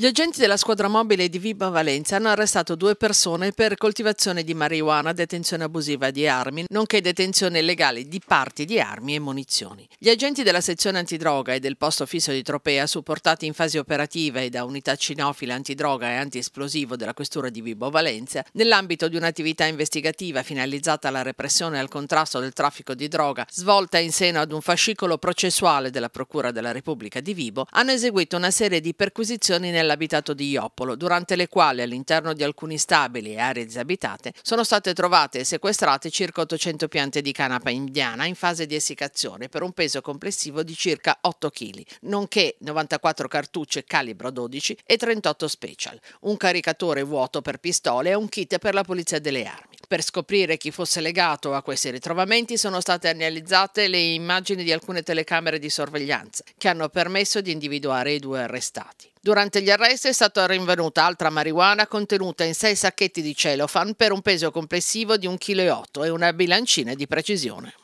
Gli agenti della squadra mobile di Viba Valencia hanno arrestato due persone per coltivazione di marijuana, detenzione abusiva di armi, nonché detenzione illegale di parti di armi e munizioni. Gli agenti della sezione antidroga e del posto fisso di Tropea, supportati in fase operativa e da unità cinofile antidroga e antiesplosivo della questura di Vibo Valencia, nell'ambito di un'attività investigativa finalizzata alla repressione e al contrasto del traffico di droga, svolta in seno ad un fascicolo processuale della Procura della Repubblica di Vibo, hanno eseguito una serie di perquisizioni nella nell'abitato di Ioppolo, durante le quali all'interno di alcuni stabili e aree disabitate sono state trovate e sequestrate circa 800 piante di canapa indiana in fase di essiccazione per un peso complessivo di circa 8 kg, nonché 94 cartucce calibro 12 e 38 special, un caricatore vuoto per pistole e un kit per la pulizia delle armi. Per scoprire chi fosse legato a questi ritrovamenti sono state analizzate le immagini di alcune telecamere di sorveglianza che hanno permesso di individuare i due arrestati. Durante gli arresti è stata rinvenuta altra marijuana contenuta in sei sacchetti di celofan per un peso complessivo di 1,8 kg e una bilancina di precisione.